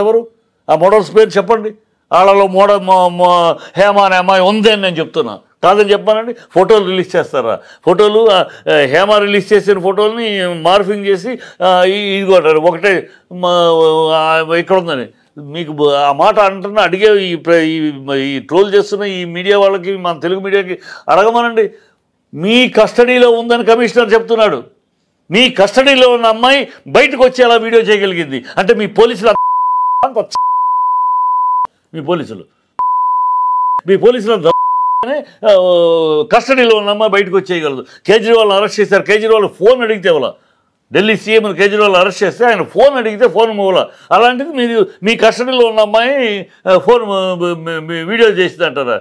ఎవరు ఆ మోడల్స్ పేరు చెప్పండి వాళ్ళలో మోడ హేమ అనే అమ్మాయి ఉంది అని నేను చెప్తున్నా కాదని చెప్పానండి ఫోటోలు రిలీజ్ చేస్తారా ఫోటోలు హేమ రిలీజ్ చేసిన ఫోటోల్ని మార్ఫింగ్ చేసి ఇదిగో ఒకటే ఇక్కడ ఉందని మీకు ఆ మాట అంటున్న అడిగే ఈ ట్రోల్ చేస్తున్న ఈ మీడియా వాళ్ళకి మన తెలుగు మీడియాకి అడగమనండి మీ కస్టడీలో ఉందని కమిషనర్ చెప్తున్నాడు మీ కస్టడీలో ఉన్న అమ్మాయి బయటకు వచ్చి అలా వీడియో చేయగలిగింది అంటే మీ పోలీసులు మీ పోలీసులు మీ పోలీసులు కస్టడీలో ఉన్నమ్మా బయటకు వచ్చేయగలదు కేజ్రీవాల్ని అరెస్ట్ చేశారు కేజ్రీవాల్ ఫోన్ అడిగితే ఇవ్వాల ఢిల్లీ సీఎం కేజ్రీవాల్ అరెస్ట్ చేస్తే ఆయన ఫోన్ అడిగితే ఫోన్ ఇవ్వాల అలాంటిది మీరు మీ కస్టడీలో ఉన్న అమ్మాయి ఫోన్ వీడియో చేసింది అంటారా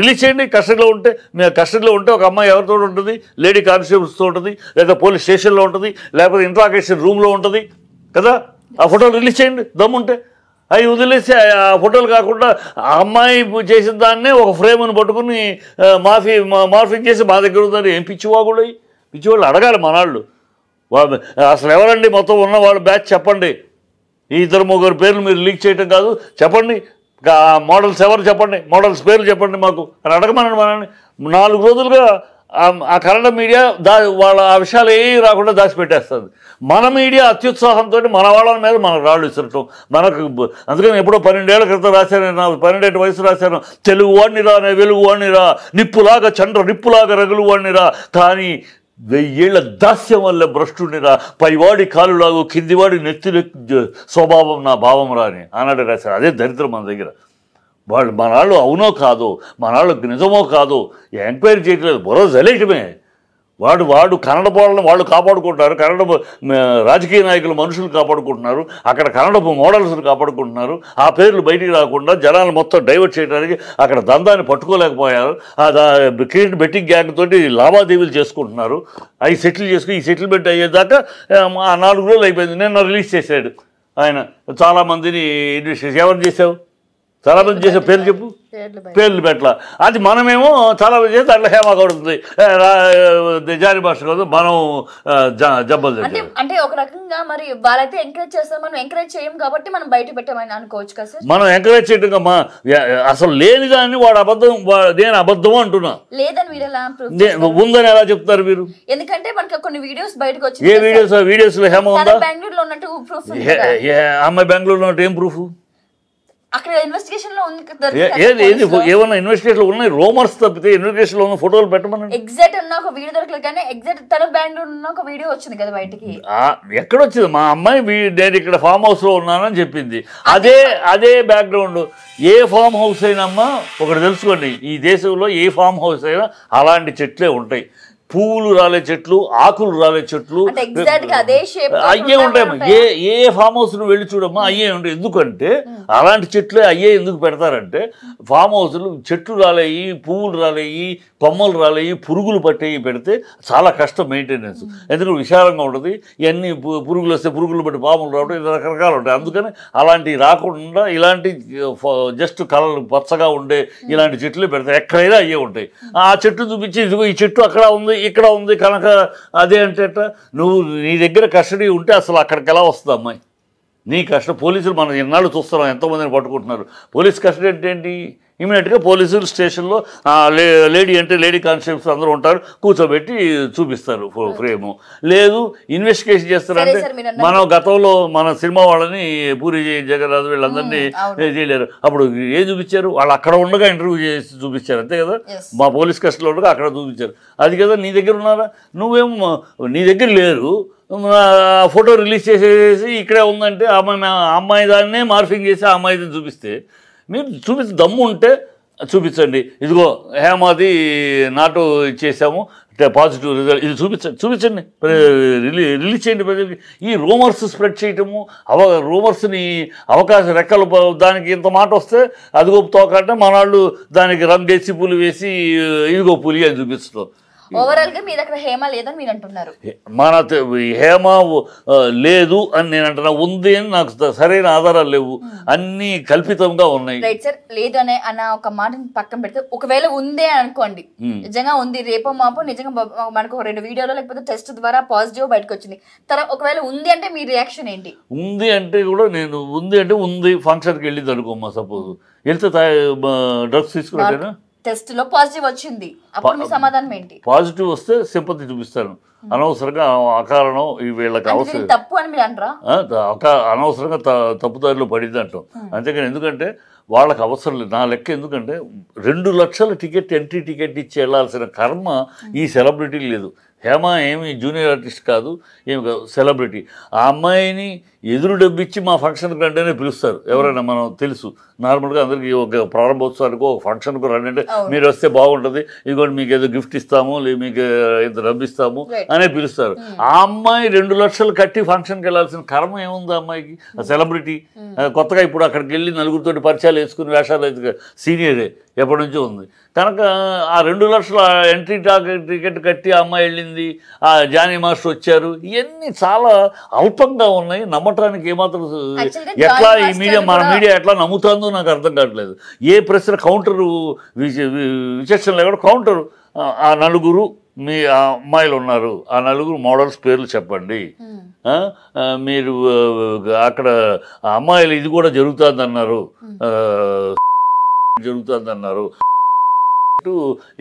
రిలీజ్ చేయండి కస్టడీలో ఉంటే కస్టడీలో ఉంటే ఒక అమ్మాయి ఎవరితో ఉంటుంది లేడీ కానిస్టేబుల్స్తో ఉంటుంది లేదా పోలీస్ స్టేషన్లో ఉంటుంది లేకపోతే ఇంట్రాకేషన్ రూమ్లో ఉంటుంది కదా ఆ ఫోటోలు రిలీజ్ చేయండి దమ్ముంటే అవి వదిలేసి ఆ ఫోటోలు కాకుండా ఆ అమ్మాయి చేసిన దాన్నే ఒక ఫ్రేమ్ని పట్టుకుని మాఫీ మార్ఫింగ్ చేసి మా దగ్గర ఉందని ఏం పిచ్చివాగుడు పిచ్చివాళ్ళు అడగాలి మనాళ్ళు అసలు ఎవరండి మొత్తం ఉన్న వాళ్ళ బ్యాచ్ చెప్పండి ఈ ఇద్దరు ముగ్గురు పేర్లు మీరు లీక్ చేయటం కాదు చెప్పండి మోడల్స్ ఎవరు చెప్పండి మోడల్స్ పేర్లు చెప్పండి మాకు అని అడగమనండి మనల్ని నాలుగు రోజులుగా ఆ కన్నడ మీడియా దా వాళ్ళ ఆ విషయాలు ఏ రాకుండా దాచిపెట్టేస్తుంది మన మీడియా అత్యుత్సాహంతో మన వాళ్ళ మీద మనకు రాళ్ళు ఇచ్చటం మనకు అందుకని ఎప్పుడో పన్నెండేళ్ల క్రితం రాశాను నా పన్నెండేళ్ళ వయసు రాశాను తెలుగు వాడినిరా నే వెలుగు వాడినిరా నిప్పులాగా చండ్ర నిప్పులాగా రగులు వాడినిరా కానీ వెయ్యేళ్ల దాస్యం వల్ల రా పైవాడి కాలులాగో కిందివాడి నెత్తి స్వభావం నా భావం రాని అన్నాడు రాశారు అదే దరిద్రం మన దగ్గర వాళ్ళు మనాళ్ళు అవునో కాదు మనాళ్ళు నిజమో కాదు ఎంక్వైరీ చేయట్లేదు బుర్ర జలేయటమే వాడు వాడు కన్నడ పోలను వాళ్ళు కాపాడుకుంటున్నారు కన్నడ రాజకీయ నాయకులు మనుషులు కాపాడుకుంటున్నారు అక్కడ కన్నడ మోడల్స్ని కాపాడుకుంటున్నారు ఆ పేర్లు బయటికి రాకుండా జనాలు మొత్తం డైవర్ట్ చేయడానికి అక్కడ దందాన్ని పట్టుకోలేకపోయారు క్రికెట్ బెట్టింగ్ గ్యాంగ్ తోటి లావాదేవీలు చేసుకుంటున్నారు అవి సెటిల్ చేసుకుని ఈ సెటిల్మెంట్ అయ్యేదాకా ఆ నాలుగు రోజులు అయిపోయింది నిన్న రిలీజ్ చేశాడు ఆయన చాలామందిని ఎవరు చేశావు మంది చేసే పేర్లు చెప్పు పేర్లు పెట్ల అది మనమేమో చాలా చేస్తే అట్లా హేమా కొడుతుంది జాని భాష కాదు మనం జబ్బలు అంటే అంటే ఒక రకంగా మరి వాళ్ళైతే ఎంకరేజ్ చేస్తారు మనం ఎంకరేజ్ చేయం కాబట్టి మనం బయట పెట్టామని అనుకోవచ్చు కదా మనం ఎంకరేజ్ చేయడం అసలు లేని దాన్ని వాడు అబద్ధం నేను అబద్ధం అంటున్నా లేదని మీరు ఎలా ఉందని ఎలా చెప్తారు మీరు ఎందుకంటే మనకి కొన్ని వీడియోస్ బయటకు వచ్చి ఏ వీడియోస్ వీడియోస్ లో హేమ ఉందా బెంగళూరులో ఉన్నట్టు ప్రూఫ్ అమ్మాయి బెంగళూరులో ఉన్నట్టు ఏం ప్రూఫ్ అక్కడ ఇన్వెస్టిగేషన్ లో ఏది ఏది ఏమన్నా ఇన్వెస్టిగేషన్ ఉన్నాయి రోమర్స్ తప్పితే ఇన్వెస్టిగేషన్ లో ఉన్న ఫోటోలు పెట్టమని ఎగ్జాక్ట్ ఉన్న ఒక వీడియో దొరకలేదు కానీ ఎగ్జాక్ట్ తన బ్యాండ్ ఉన్న ఒక వీడియో వచ్చింది కదా బయటికి ఎక్కడ వచ్చింది మా అమ్మాయి నేను ఇక్కడ ఫామ్ హౌస్ లో ఉన్నానని చెప్పింది అదే అదే బ్యాక్గ్రౌండ్ ఏ ఫామ్ హౌస్ అయినా అమ్మా ఒకటి తెలుసుకోండి ఈ దేశంలో ఏ ఫామ్ హౌస్ అయినా అలాంటి చెట్లే ఉంటాయి పువ్వులు రాలే చెట్లు ఆకులు రాలే చెట్లు అయ్యే ఉంటాయమ్మా ఏ ఏ ఫామ్ హౌస్ నువ్వు వెళ్ళి చూడమ్మా hmm. అయ్యే ఉంటాయి ఎందుకంటే hmm. అలాంటి చెట్లే అయ్యే ఎందుకు పెడతారంటే ఫామ్ హౌస్లు చెట్లు రాలేయి పువ్వులు రాలేయి కొమ్మలు రాలేయి పురుగులు పట్టేవి పెడితే చాలా కష్టం మెయింటెనెన్స్ hmm. ఎందుకంటే విశాలంగా ఉంటుంది ఇవన్నీ పురుగులు వస్తే పురుగులు పట్టి పాములు రావడం ఇలా రకరకాలు ఉంటాయి అందుకని అలాంటివి రాకుండా ఇలాంటి జస్ట్ కలలు పచ్చగా ఉండే ఇలాంటి చెట్లు పెడతాయి ఎక్కడైనా అయ్యే ఉంటాయి ఆ చెట్టు చూపించి ఇదిగో ఈ చెట్టు అక్కడ ఉంది ఇక్కడ ఉంది కనుక అదేంట నువ్వు నీ దగ్గర కస్టడీ ఉంటే అసలు అక్కడికి ఎలా వస్తుంది అమ్మాయి నీ కష్టం పోలీసులు మనం ఎన్నాళ్ళు చూస్తున్నాం ఎంతోమందిని పట్టుకుంటున్నారు పోలీస్ కస్టడీ అంటే ఏంటి ఇమీడియట్గా పోలీసులు స్టేషన్లో లేడీ అంటే లేడీ కాన్స్టేబుల్స్ అందరూ ఉంటారు కూర్చోబెట్టి చూపిస్తారు ఫ్రేము లేదు ఇన్వెస్టిగేషన్ చేస్తారంటే మనం గతంలో మన సినిమా వాళ్ళని పూరి జగన్నాథ్ వీళ్ళందరినీ చేయలేరు అప్పుడు ఏం చూపించారు వాళ్ళు అక్కడ ఉండగా ఇంటర్వ్యూ చేసి చూపించారు అంతే కదా మా పోలీస్ కస్టడీలో ఉండగా అక్కడ చూపించారు అది కదా నీ దగ్గర ఉన్నారా నువ్వేం నీ దగ్గర లేరు ఫోటో రిలీజ్ చేసేసి ఇక్కడే ఉందంటే అమ్మాయి అమ్మాయి దాన్నే మార్ఫింగ్ చేసి ఆ అమ్మాయిని చూపిస్తే మీరు చూపించి దమ్ము ఉంటే చూపించండి ఇదిగో హేమాది నాటు ఇచ్చేసాము పాజిటివ్ రిజల్ట్ ఇది చూపించండి చూపించండి రిలీ రిలీజ్ చేయండి ప్రజలకి ఈ రూమర్స్ స్ప్రెడ్ చేయటము అవ రూమర్స్ని అవకాశం రెక్కలు దానికి ఇంత మాట వస్తే అదిగో తోకంటే మన వాళ్ళు దానికి రంగు వేసి పులి వేసి ఇదిగో పులి అని చూపిస్తారు ఓవరాల్ గా మీ దగ్గర హేమ లేదని మీరు అంటున్నారు మన హేమ లేదు అని నేను అంటున్నా ఉంది అని నాకు సరైన ఆధారాలు లేవు hmm. అన్ని కల్పితంగా ఉన్నాయి సార్ లేదు అనే అన్న ఒక మాట పక్కన పెడితే ఒకవేళ ఉంది అని అనుకోండి hmm. నిజంగా ఉంది రేపో మాపు నిజంగా మనకు రెండు వీడియోలో లేకపోతే టెస్ట్ ద్వారా పాజిటివ్ బయటకు వచ్చింది తర్వాత ఒకవేళ ఉంది అంటే మీ రియాక్షన్ ఏంటి ఉంది అంటే కూడా నేను ఉంది అంటే ఉంది ఫంక్షన్కి వెళ్ళింది అనుకోమ్మా సపోజ్ వెళ్తే డ్రగ్స్ తీసుకున్నట్టేనా టెస్ట్ లో పాజిటివ్ వచ్చింది అప్పుడు మీ సమాధానం ఏంటి పాజిటివ్ వస్తే సింపతి చూపిస్తాను అనవసరంగా అకారణం వీళ్ళకి అవసరం తప్పు అని అంటారా అనవసరంగా తప్పుదారిలో పడింది అంటాం అంతేకాని ఎందుకంటే వాళ్ళకి అవసరం లేదు నా లెక్క ఎందుకంటే రెండు లక్షల టికెట్ ఎంట్రీ టికెట్ ఇచ్చి వెళ్లాల్సిన కర్మ ఈ సెలబ్రిటీ లేదు హేమ ఏమి జూనియర్ ఆర్టిస్ట్ కాదు ఏమి కాదు సెలబ్రిటీ ఆ అమ్మాయిని ఎదురు డబ్బిచ్చి మా ఫంక్షన్కి రండి పిలుస్తారు ఎవరైనా మనం తెలుసు నార్మల్గా అందరికీ ఒక ప్రారంభోత్సవానికి ఒక ఫంక్షన్కు రండి అంటే మీరు వస్తే బాగుంటుంది ఇదిగోండి మీకు ఏదో గిఫ్ట్ ఇస్తాము లేదు మీకు ఇంత రబ్బిస్తాము అనే పిలుస్తారు hmm. ఆ అమ్మాయి రెండు లక్షలు కట్టి ఫంక్షన్కి వెళ్ళాల్సిన కర్మ ఏముంది అమ్మాయికి hmm. Celebrity hmm. కొత్తగా ఇప్పుడు అక్కడికి వెళ్ళి నలుగురితోటి పరిచయాలు వేసుకుని వేషాలు అయితే సీనియరే ఎప్పటి నుంచో ఉంది కనుక ఆ రెండు లక్షల ఎంట్రీ టికెట్ కట్టి ఆ అమ్మాయి వెళ్ళింది ఆ జానీ మాస్టర్ వచ్చారు ఇవన్నీ చాలా అల్పంగా ఉన్నాయి నమ్మటానికి ఏమాత్రం ఎట్లా ఈ మీడియా మన మీడియా ఎట్లా నమ్ముతుందో నాకు అర్థం కావట్లేదు ఏ ప్రశ్న కౌంటరు విచక్షణ కూడా కౌంటరు ఆ నలుగురు మీ అమ్మాయిలు ఉన్నారు ఆ నలుగురు మోడల్స్ పేర్లు చెప్పండి మీరు అక్కడ అమ్మాయిలు ఇది కూడా జరుగుతుందన్నారు జరుగుతుందన్నారు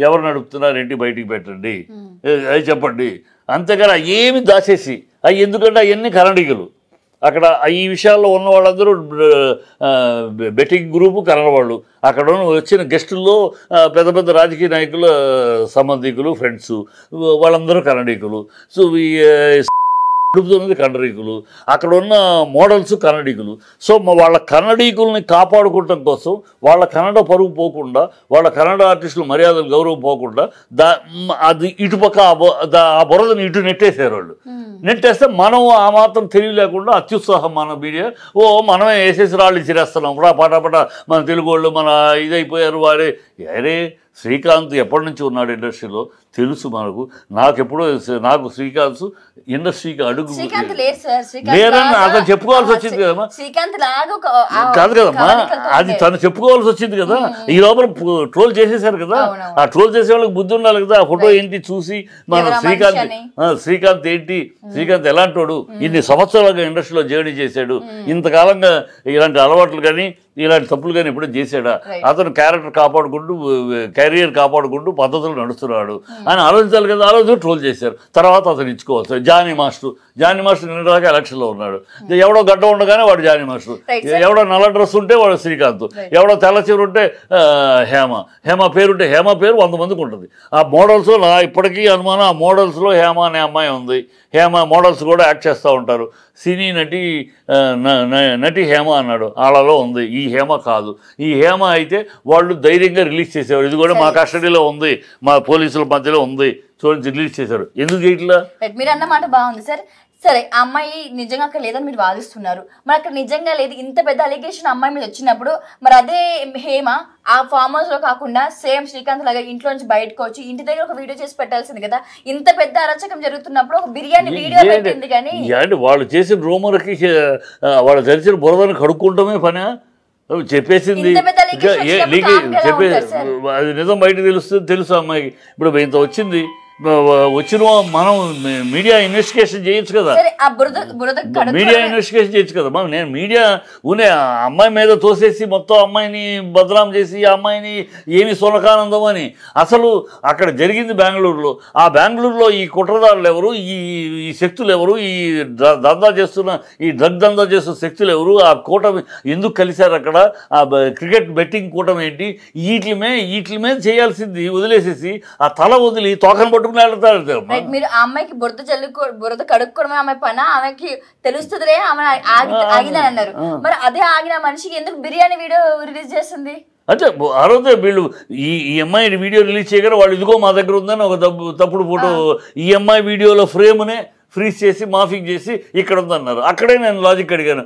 ఎవరు నడుపుతున్నారు ఏంటి బయటికి పెట్టండి అది చెప్పండి అంతేకాదు ఏమి దాచేసి అవి ఎందుకంటే అవన్నీ కరణికలు అక్కడ ఈ విషయాల్లో ఉన్న వాళ్ళందరూ బెట్టింగ్ గ్రూపు వాళ్ళు అక్కడ వచ్చిన గెస్టుల్లో పెద్ద పెద్ద రాజకీయ నాయకుల సంబంధికులు ఫ్రెండ్స్ వాళ్ళందరూ కరణీకులు సో ఈ నడుపుతున్నది కన్నడీకులు అక్కడ ఉన్న మోడల్స్ కన్నడీకులు సో వాళ్ళ కన్నడీకుల్ని కాపాడుకోవటం కోసం వాళ్ళ కన్నడ పరుగు పోకుండా వాళ్ళ కన్నడ ఆర్టిస్టులు మర్యాదలు గౌరవం పోకుండా దా అది ఇటుపక్క ఆ బురదని ఇటు నెట్టేసారు వాళ్ళు నెట్టేస్తే మనం ఆ మాత్రం తెలివి లేకుండా అత్యుత్సాహం మన మీడియా ఓ మనమే వేసేసి రాళ్ళు ఇచ్చిరేస్తున్నాం కూడా మన తెలుగు వాళ్ళు మన ఇదైపోయారు వారే అరే శ్రీకాంత్ ఎప్పటి నుంచి ఉన్నాడు ఇండస్ట్రీలో తెలుసు మనకు నాకు ఎప్పుడో నాకు శ్రీకాంత్ ఇండస్ట్రీకి అడుగు లేరని అతను చెప్పుకోవాల్సి వచ్చింది కదమ్మా కాదు కదమ్మా అది తను చెప్పుకోవాల్సి వచ్చింది కదా ఈ లోపల ట్రోల్ చేసేసారు కదా ఆ ట్రోల్ చేసే వాళ్ళకి బుద్ధి ఉండాలి కదా ఆ ఫోటో ఏంటి చూసి మన శ్రీకాంత్ శ్రీకాంత్ ఏంటి శ్రీకాంత్ ఎలాంటోడు ఇన్ని సంవత్సరాలుగా ఇండస్ట్రీలో జర్నీ చేశాడు ఇంతకాలంగా ఇలాంటి అలవాట్లు కానీ ఇలాంటి తప్పులు కానీ ఎప్పుడూ చేశాడా అతను క్యారెక్టర్ కాపాడుకుంటూ కెరియర్ కాపాడుకుంటూ పద్ధతులు నడుస్తున్నాడు hmm. అని ఆలోచించాలి కదా ఆలోచన ట్రోల్ చేశారు తర్వాత అతను ఇచ్చుకోవాల్సి జానీ మాస్టర్ జాని మాస్టర్ నిన్న దాకా ఎలక్షన్లో ఉన్నాడు hmm. ఎవడో గడ్డ ఉండగానే వాడు జాని మాస్టర్ ఎవడో నల్ల డ్రెస్ ఉంటే వాడు శ్రీకాంత్ ఎవడో తెల్ల చీర ఉంటే హేమ హేమ పేరుంటే హేమ పేరు వంద మందికి ఉంటుంది ఆ మోడల్స్ నా ఇప్పటికీ అనుమానం ఆ మోడల్స్లో హేమ అనే అమ్మాయి ఉంది హేమ మోడల్స్ కూడా యాక్ట్ చేస్తూ ఉంటారు సినీ నటి నటి హేమ అన్నాడు వాళ్ళలో ఉంది ఈ హేమ కాదు ఈ హేమ అయితే వాళ్ళు ధైర్యంగా రిలీజ్ చేసేవారు ఇది కూడా మా కస్టడీలో ఉంది మా పోలీసుల మధ్యలో ఉంది చూడండి రిలీజ్ చేశారు ఎందుకు చేయట్లా మీరు అన్నమాట బాగుంది సార్ సరే అమ్మాయి నిజంగా అక్కడ లేదని మీరు వాదిస్తున్నారు మరి అక్కడ నిజంగా లేదు ఇంత పెద్ద అలిగేషన్ అమ్మాయి మీద వచ్చినప్పుడు మరి అదే హేమ ఆ ఫామ్ లో కాకుండా సేమ్ శ్రీకాంత్ లాగా ఇంట్లో నుంచి బయటకు వచ్చి ఇంటి దగ్గర ఒక వీడియో చేసి పెట్టాల్సింది కదా ఇంత పెద్ద అరచకం జరుగుతున్నప్పుడు ఒక బిర్యానీ వీడియో పెట్టింది కానీ వాళ్ళు చేసిన రూమర్కి వాళ్ళు జరిచిన బురదని కడుక్కుంటామే పని చెప్పేసింది చెప్పే అది నిజం బయట తెలుస్తుంది తెలుసు అమ్మాయికి ఇప్పుడు ఇంత వచ్చింది వచ్చిన మనం మీడియా ఇన్వెస్టిగేషన్ చేయొచ్చు కదా మీడియా ఇన్వెస్టిగేషన్ చేయొచ్చు కదా మనం నేను మీడియా ఊనే అమ్మాయి మీద తోసేసి మొత్తం అమ్మాయిని బద్రాం చేసి అమ్మాయిని ఏమి సునకానందం అని అసలు అక్కడ జరిగింది బెంగళూరులో ఆ బెంగళూరులో ఈ కుట్రదారులు ఎవరు ఈ ఈ శక్తులు ఎవరు ఈ దందా చేస్తున్న ఈ డ్రగ్ దందా చేస్తున్న శక్తులు ఎవరు ఆ కూటమి ఎందుకు కలిశారు అక్కడ ఆ క్రికెట్ బెట్టింగ్ కూటమి ఏంటి వీటి మీద వీటి మీద చేయాల్సింది వదిలేసేసి ఆ తల వదిలి తోకను పట్టు మీరు ఆ అమ్మాయికి బురద చల్లుకో బురద కడుక్కోవడమే ఆమె పని ఆమెకి తెలుస్తుందిరే ఆమె ఆగిందని అన్నారు మరి అదే ఆగిన మనిషికి ఎందుకు బిర్యానీ వీడియో రిలీజ్ చేస్తుంది అంటే ఆ రోజే వీళ్ళు ఈ ఈ అమ్మాయి వీడియో రిలీజ్ చేయగానే వాళ్ళు ఇదిగో మా దగ్గర ఉందని ఒక తప్పుడు ఫోటో ఈ అమ్మాయి వీడియోలో ఫ్రేమ్నే ఫ్రీజ్ చేసి మాఫింగ్ చేసి ఇక్కడ ఉందన్నారు అక్కడే నేను లాజిక్ అడిగాను